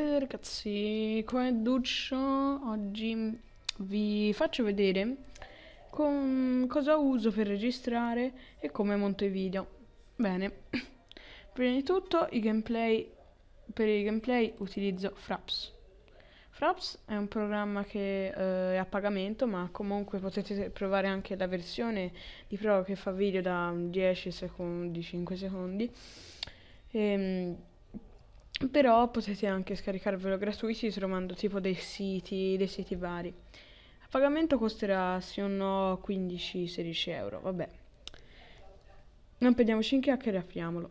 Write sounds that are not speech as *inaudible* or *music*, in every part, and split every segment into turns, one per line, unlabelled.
ragazzi, come è Duccio, oggi vi faccio vedere cosa uso per registrare e come monto i video. Bene, *clears throat* prima di tutto i gameplay, per i gameplay utilizzo Fraps. Fraps è un programma che eh, è a pagamento ma comunque potete provare anche la versione di prova che fa video da 10 secondi, 5 secondi. Ehm... Però potete anche scaricarvelo gratuiti trovando tipo dei siti, dei siti vari. A pagamento costerà se o no 15-16 euro, vabbè. Non prendiamoci in e apriamolo.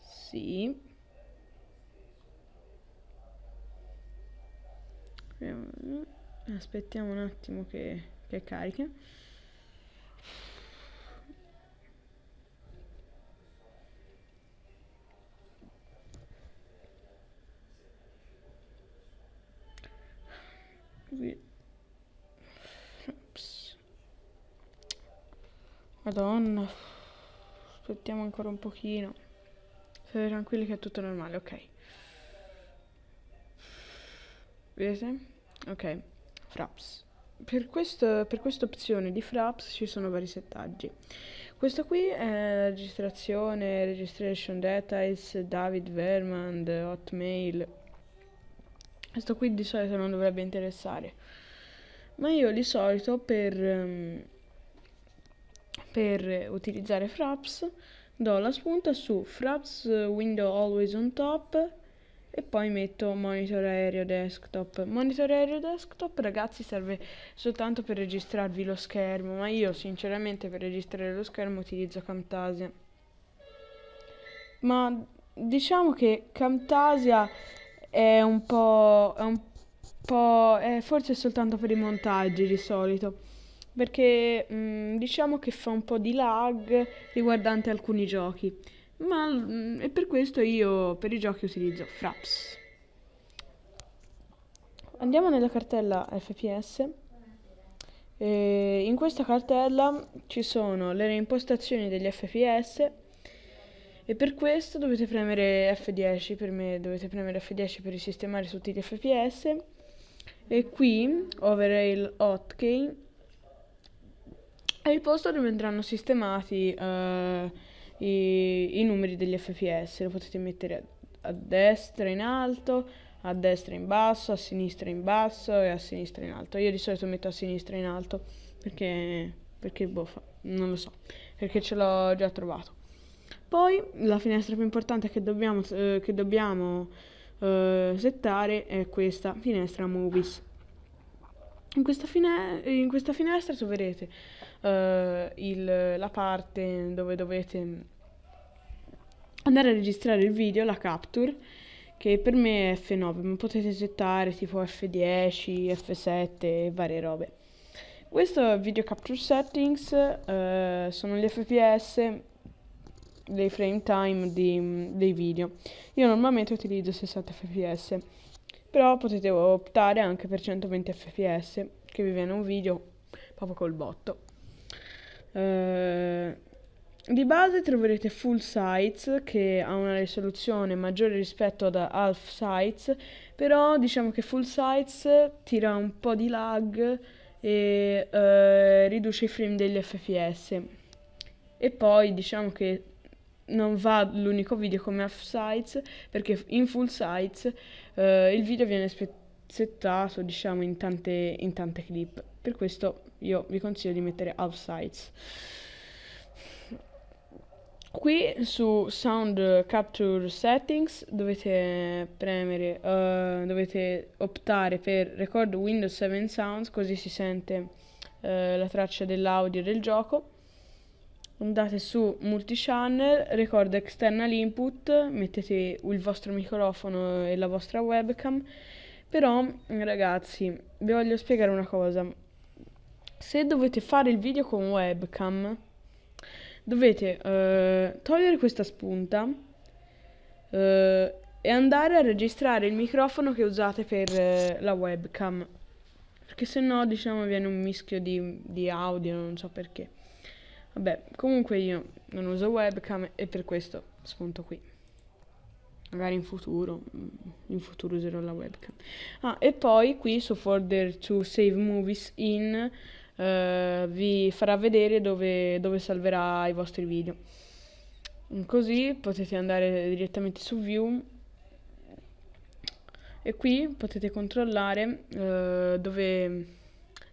Sì. Aspettiamo un attimo che, che carichi. Così. Ops. Madonna. Aspettiamo ancora un pochino. State tranquilli che è tutto normale, ok. Vedete? Ok. Fraps. Per, questo, per questa opzione di Fraps ci sono vari settaggi. Questo qui è registrazione, registration details, David Vermand, Hotmail, questo qui di solito non dovrebbe interessare. Ma io di solito per, ehm, per utilizzare Fraps do la spunta su Fraps Window Always on Top e poi metto monitor aereo desktop. Monitor aereo desktop ragazzi serve soltanto per registrarvi lo schermo, ma io sinceramente per registrare lo schermo utilizzo Camtasia. Ma diciamo che Camtasia è un po'... È un po' è forse soltanto per i montaggi di solito, perché mh, mm, diciamo che fa un po' di lag riguardante alcuni giochi, ma mh, mm, e per questo io per i giochi utilizzo Fraps. Andiamo nella cartella FPS. E eh, in questa cartella ci sono le impostazioni degli FPS e per questo dovete premere F10 per me dovete premere F10 per risistemare tutti gli FPS e qui overrail hotkey è il posto dove andranno sistemati uh, i, i, numeri degli FPS lo potete mettere a, a destra in alto a destra in basso, a sinistra in basso e a sinistra in alto. Io di solito metto a sinistra in alto perché, perché boffa, non lo so, perché ce l'ho già trovato. Poi la finestra più importante che dobbiamo, eh, che dobbiamo eh, settare è questa finestra movies. In questa, fine- in questa finestra troverete eh, il, la parte dove dovete andare a registrare il video, la capture, che per me è F9, ma potete settare tipo F10, F7 e varie robe. Questo è video capture settings, eh, sono gli FPS dei frame time di, dei video. Io normalmente utilizzo 60 fps, però potete optare anche per 120 fps che vi viene un video proprio col botto. Eh, di base troverete full sites che ha una risoluzione maggiore rispetto ad half sites, però diciamo che full sites tira un po' di lag e eh, riduce i frame degli fps. E poi diciamo che non va l'unico video come half size perché in full size eh, il video viene spezzettato diciamo in tante, in tante clip per questo io vi consiglio di mettere half size qui su sound capture settings dovete premere uh, dovete optare per record windows 7 sounds così si sente uh, la traccia dell'audio del gioco andate su multichannel, ricordo external input, mettete il vostro microfono e la vostra webcam. Però ragazzi, vi voglio spiegare una cosa. Se dovete fare il video con webcam, dovete eh, togliere questa spunta eh, e andare a registrare il microfono che usate per eh, la webcam. Perché se no, diciamo, viene un mischio di, di audio, non so perché. Vabbè, comunque io non uso webcam e per questo spunto qui. Magari in futuro, mm, in futuro userò la webcam. Ah, e poi qui su folder to save movies in eh, vi farà vedere dove, dove salverà i vostri video. Così potete andare direttamente su view e qui potete controllare eh, dove,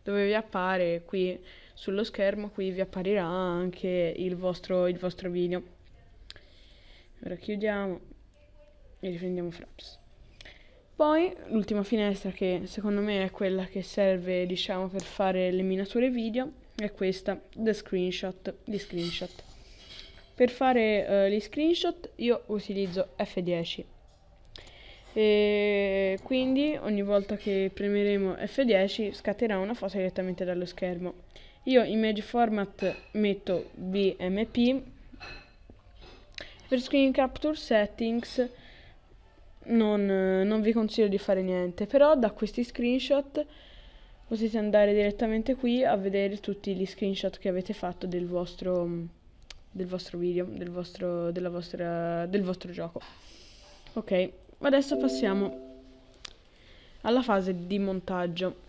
dove vi appare qui sullo schermo qui vi apparirà anche il vostro, il vostro video. Ora chiudiamo e riprendiamo Fraps. Poi l'ultima finestra che secondo me è quella che serve diciamo per fare le miniature video è questa, the screenshot, gli screenshot. Per fare uh, gli screenshot io utilizzo F10 e quindi ogni volta che premeremo F10 scatterà una foto direttamente dallo schermo io image format metto BMP per screen capture settings non, non, vi consiglio di fare niente però da questi screenshot potete andare direttamente qui a vedere tutti gli screenshot che avete fatto del vostro, del vostro video del vostro, della vostra, del vostro gioco ok adesso passiamo alla fase di montaggio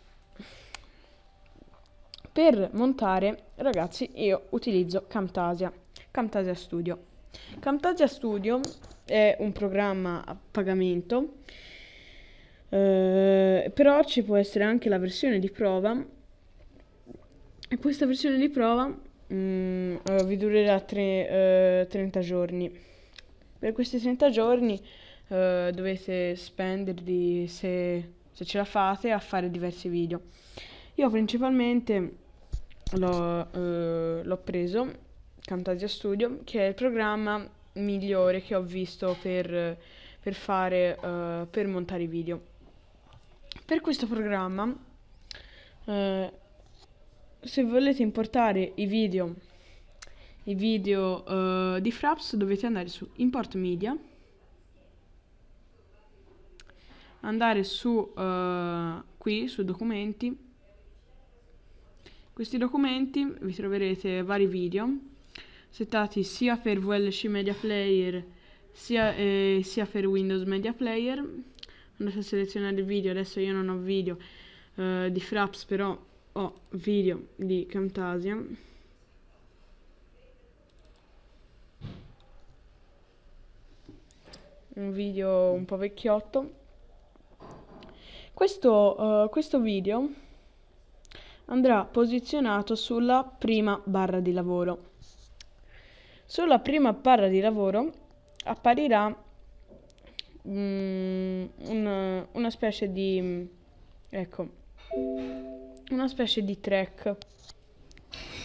per montare, ragazzi, io utilizzo Camtasia, Camtasia Studio. Camtasia Studio è un programma a pagamento, eh, però ci può essere anche la versione di prova. E questa versione di prova Mm, eh, vi durerà tre, eh, 30 giorni. Per questi 30 giorni eh, dovete spendervi, se, se, ce la fate, a fare diversi video. Io principalmente l'ho, eh, l'ho preso, Camtasia Studio, che è il programma migliore che ho visto per, per fare, eh, per montare video. Per questo programma, eh, se volete importare i video, i video eh, di Fraps, dovete andare su Import Media, andare su eh, qui, su Documenti, questi documenti vi troverete vari video settati sia per VLC Media Player sia, eh, sia per Windows Media Player andate a selezionare il video adesso io non ho video eh, di Fraps però ho video di Camtasia un video un po' vecchiotto questo, uh, questo video andrà posizionato sulla prima barra di lavoro. Sulla prima barra di lavoro apparirà mm, una, una specie di ecco una specie di track.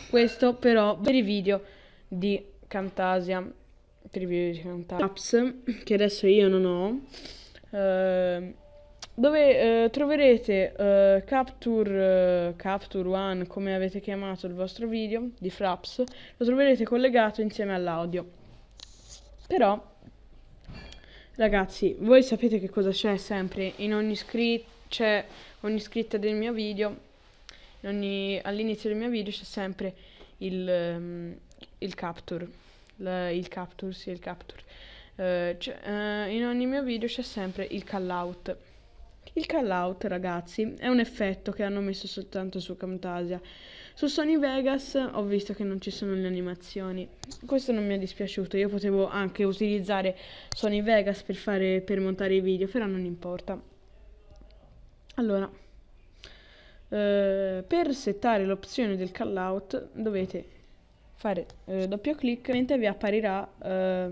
Questo però per i video di Camtasia, per i video di Camtasia che adesso io non ho. Eh, dove eh, troverete eh, Capture, eh, Capture One, come avete chiamato il vostro video, di Fraps, lo troverete collegato insieme all'audio. Però, ragazzi, voi sapete che cosa c'è sempre, in ogni script, c'è ogni scritta del mio video, all'inizio del mio video c'è sempre il, um, il capture, la, il capture, sì, il capture. Uh, uh, in ogni mio video c'è sempre il call out. Il call out, ragazzi, è un effetto che hanno messo soltanto su Camtasia. Su Sony Vegas ho visto che non ci sono le animazioni. Questo non mi è dispiaciuto, io potevo anche utilizzare Sony Vegas per, fare, per montare i video, però non importa. Allora, eh, per settare l'opzione del call out dovete fare eh, doppio clic, mentre vi apparirà eh,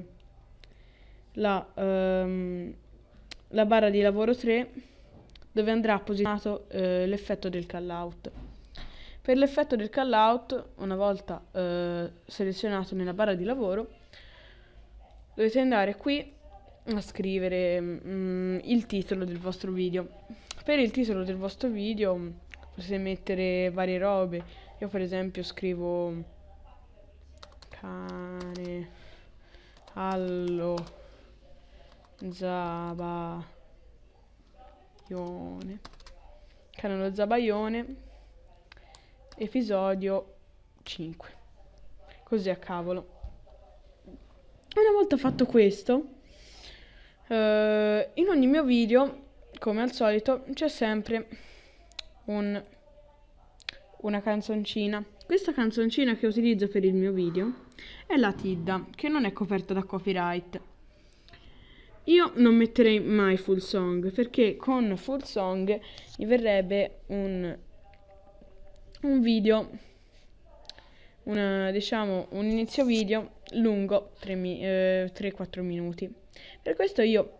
la, ehm, la barra di lavoro 3 dove andrà posizionato eh, l'effetto del call out. Per l'effetto del call out, una volta eh, selezionato nella barra di lavoro, dovete andare qui a scrivere mm, il titolo del vostro video. Per il titolo del vostro video potete mettere varie robe. Io per esempio scrivo cane allo zaba Zabaione. Canale Zabaione, episodio 5. Così a cavolo. Una volta fatto questo, eh, in ogni mio video, come al solito, c'è sempre un, una canzoncina. Questa canzoncina che utilizzo per il mio video è la Tidda, che non è coperta da copyright. Io non metterei mai full song perché con full song mi verrebbe un, un video, una, diciamo un inizio video lungo 3-4 eh, minuti. Per questo io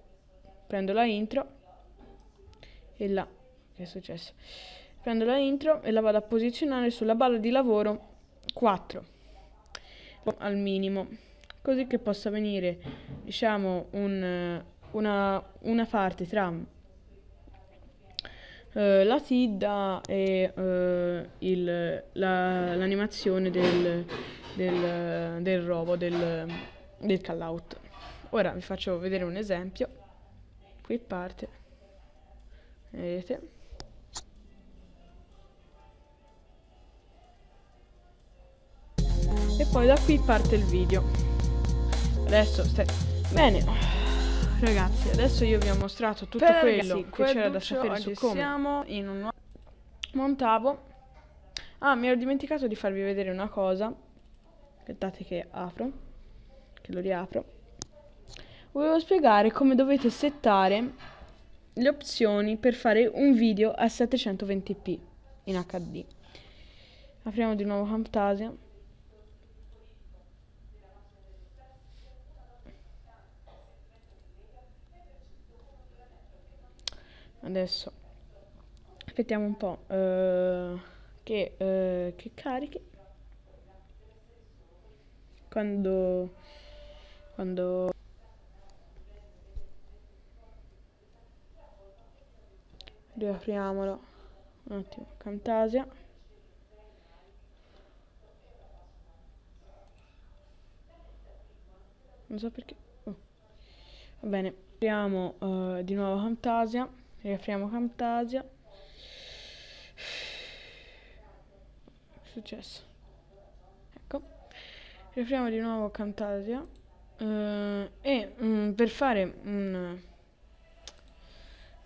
prendo la intro e la... che è successo? Prendo la intro e la vado a posizionare sulla barra di lavoro 4 al minimo così che possa venire diciamo, un, una, una, parte tra eh, la SIDDA e eh, il, la, l'animazione del, del, del robo, del, del call out. Ora vi faccio vedere un esempio. Qui parte, vedete? e poi da qui parte il video adesso stai Bene, ragazzi, adesso io vi ho mostrato tutto Però, quello ragazzi, che c'era da sapere su come. siamo in un nuovo montavo. Ah, mi ero dimenticato di farvi vedere una cosa. Aspettate che apro, che lo riapro. Volevo spiegare come dovete settare le opzioni per fare un video a 720p in HD. Apriamo di nuovo Camtasia. adesso aspettiamo un po' eh, che, eh, che carichi quando quando riapriamolo un attimo Camtasia non so perché oh. va bene apriamo eh, di nuovo Camtasia riapriamo Camtasia che è successo ecco riapriamo di nuovo Camtasia eh, e mh, mm, per fare un,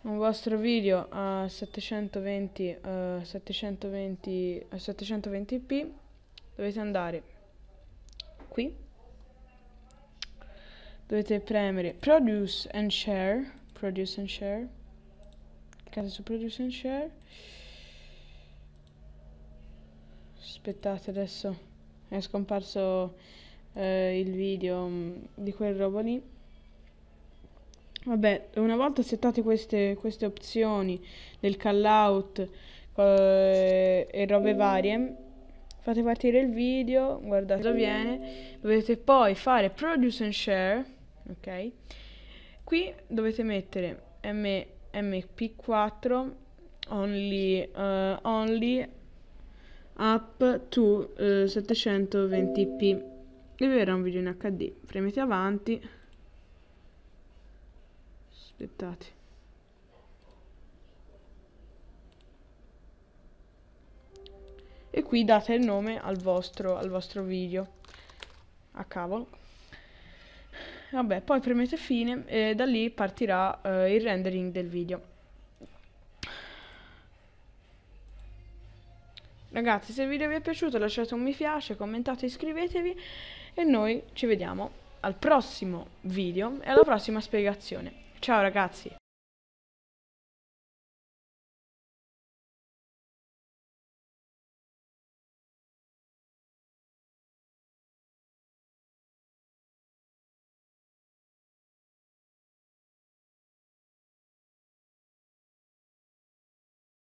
un vostro video a 720 uh, 720 a 720p dovete andare qui dovete premere produce and share produce and share cliccate su produce and share aspettate adesso è scomparso eh, il video mm, di quel robo lì vabbè una volta settate queste, queste opzioni del call out eh, e robe varie fate partire il video, guardate cosa viene, dovete poi fare produce and share, ok? Qui dovete mettere m MP4 only, uh, only up to uh, 720p e vedrà un video in HD premete avanti aspettate e qui date il nome al vostro, al vostro video a cavolo vabbè, poi premete fine e da lì partirà eh, il rendering del video. Ragazzi, se il video vi è piaciuto lasciate un mi piace, commentate, iscrivetevi e noi ci vediamo al prossimo video e alla prossima spiegazione. Ciao ragazzi!